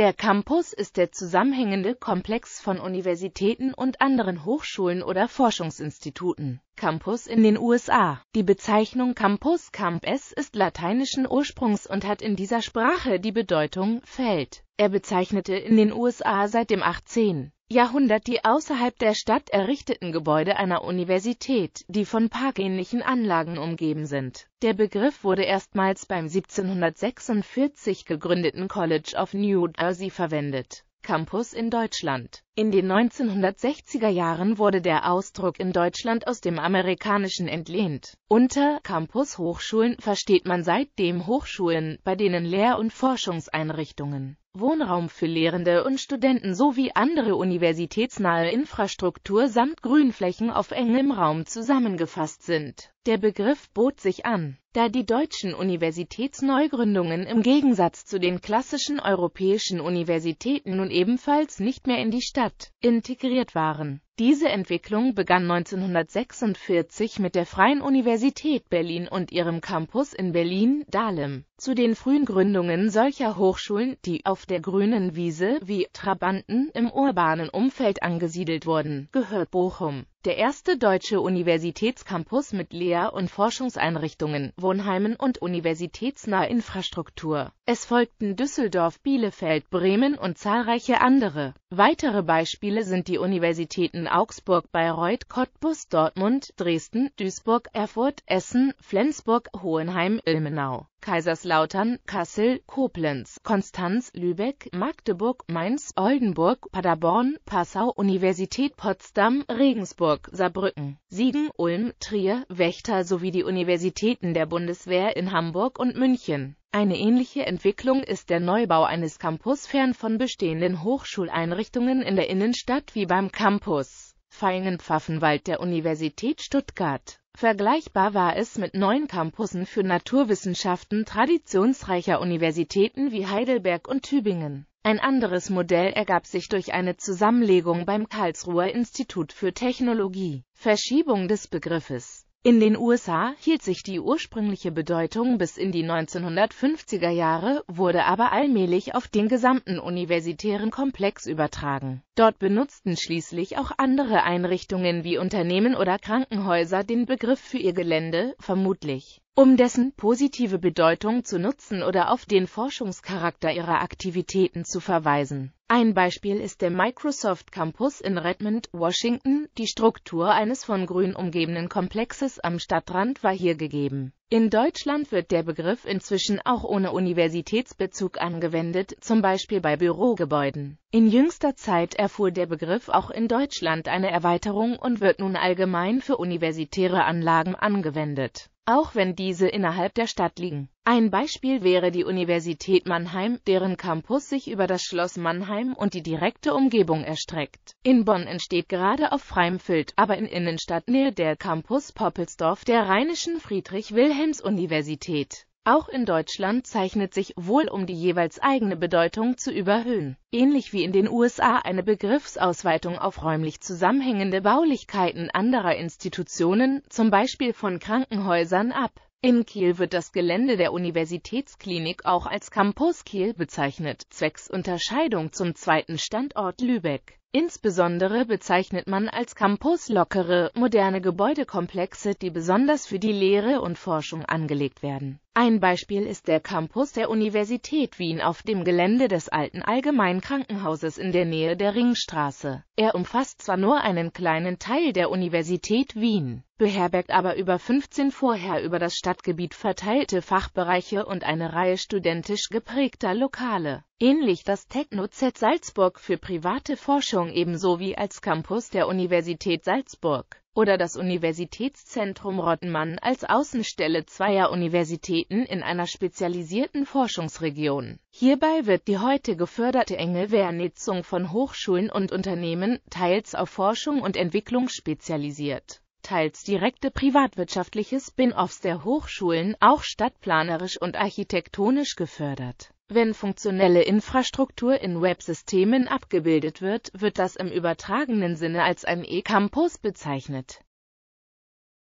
Der Campus ist der zusammenhängende Komplex von Universitäten und anderen Hochschulen oder Forschungsinstituten. Campus in den USA. Die Bezeichnung Campus Campus ist lateinischen Ursprungs und hat in dieser Sprache die Bedeutung Feld. Er bezeichnete in den USA seit dem 18. Jahrhundert die außerhalb der Stadt errichteten Gebäude einer Universität, die von parkähnlichen Anlagen umgeben sind. Der Begriff wurde erstmals beim 1746 gegründeten College of New Jersey verwendet. Campus in Deutschland. In den 1960er Jahren wurde der Ausdruck in Deutschland aus dem Amerikanischen entlehnt. Unter Campus-Hochschulen versteht man seitdem Hochschulen, bei denen Lehr- und Forschungseinrichtungen Wohnraum für Lehrende und Studenten sowie andere universitätsnahe Infrastruktur samt Grünflächen auf engem Raum zusammengefasst sind der Begriff bot sich an, da die deutschen Universitätsneugründungen im Gegensatz zu den klassischen europäischen Universitäten nun ebenfalls nicht mehr in die Stadt integriert waren. Diese Entwicklung begann 1946 mit der Freien Universität Berlin und ihrem Campus in Berlin-Dahlem. Zu den frühen Gründungen solcher Hochschulen, die auf der grünen Wiese wie Trabanten im urbanen Umfeld angesiedelt wurden, gehört Bochum der erste deutsche Universitätscampus mit Lehr- und Forschungseinrichtungen, Wohnheimen und universitätsnaher Infrastruktur. Es folgten Düsseldorf, Bielefeld, Bremen und zahlreiche andere. Weitere Beispiele sind die Universitäten Augsburg, Bayreuth, Cottbus, Dortmund, Dresden, Duisburg, Erfurt, Essen, Flensburg, Hohenheim, Ilmenau Kaiserslautern, Kassel, Koblenz, Konstanz, Lübeck, Magdeburg, Mainz, Oldenburg, Paderborn, Passau, Universität Potsdam, Regensburg, Saarbrücken, Siegen, Ulm, Trier, Wächter sowie die Universitäten der Bundeswehr in Hamburg und München. Eine ähnliche Entwicklung ist der Neubau eines Campus fern von bestehenden Hochschuleinrichtungen in der Innenstadt wie beim Campus feinen Pfaffenwald der Universität Stuttgart. Vergleichbar war es mit neuen Campussen für Naturwissenschaften traditionsreicher Universitäten wie Heidelberg und Tübingen. Ein anderes Modell ergab sich durch eine Zusammenlegung beim Karlsruher Institut für Technologie. Verschiebung des Begriffes in den USA hielt sich die ursprüngliche Bedeutung bis in die 1950er Jahre, wurde aber allmählich auf den gesamten universitären Komplex übertragen. Dort benutzten schließlich auch andere Einrichtungen wie Unternehmen oder Krankenhäuser den Begriff für ihr Gelände, vermutlich um dessen positive Bedeutung zu nutzen oder auf den Forschungscharakter ihrer Aktivitäten zu verweisen. Ein Beispiel ist der Microsoft Campus in Redmond, Washington. Die Struktur eines von Grün umgebenen Komplexes am Stadtrand war hier gegeben. In Deutschland wird der Begriff inzwischen auch ohne Universitätsbezug angewendet, zum Beispiel bei Bürogebäuden. In jüngster Zeit erfuhr der Begriff auch in Deutschland eine Erweiterung und wird nun allgemein für universitäre Anlagen angewendet auch wenn diese innerhalb der Stadt liegen. Ein Beispiel wäre die Universität Mannheim, deren Campus sich über das Schloss Mannheim und die direkte Umgebung erstreckt. In Bonn entsteht gerade auf freiem Feld, aber in Innenstadtnähe der Campus Poppelsdorf der Rheinischen Friedrich-Wilhelms-Universität. Auch in Deutschland zeichnet sich wohl um die jeweils eigene Bedeutung zu überhöhen. Ähnlich wie in den USA eine Begriffsausweitung auf räumlich zusammenhängende Baulichkeiten anderer Institutionen, zum Beispiel von Krankenhäusern, ab. In Kiel wird das Gelände der Universitätsklinik auch als Campus Kiel bezeichnet, zwecks Unterscheidung zum zweiten Standort Lübeck. Insbesondere bezeichnet man als Campus lockere, moderne Gebäudekomplexe, die besonders für die Lehre und Forschung angelegt werden ein Beispiel ist der Campus der Universität Wien auf dem Gelände des alten Allgemeinkrankenhauses in der Nähe der Ringstraße. Er umfasst zwar nur einen kleinen Teil der Universität Wien, beherbergt aber über 15 vorher über das Stadtgebiet verteilte Fachbereiche und eine Reihe studentisch geprägter Lokale. Ähnlich das Techno-Z Salzburg für private Forschung ebenso wie als Campus der Universität Salzburg oder das Universitätszentrum Rottenmann als Außenstelle zweier Universitäten in einer spezialisierten Forschungsregion. Hierbei wird die heute geförderte enge Vernetzung von Hochschulen und Unternehmen teils auf Forschung und Entwicklung spezialisiert teils direkte privatwirtschaftliche Spin-offs der Hochschulen, auch stadtplanerisch und architektonisch gefördert. Wenn funktionelle Infrastruktur in Websystemen abgebildet wird, wird das im übertragenen Sinne als ein E-Campus bezeichnet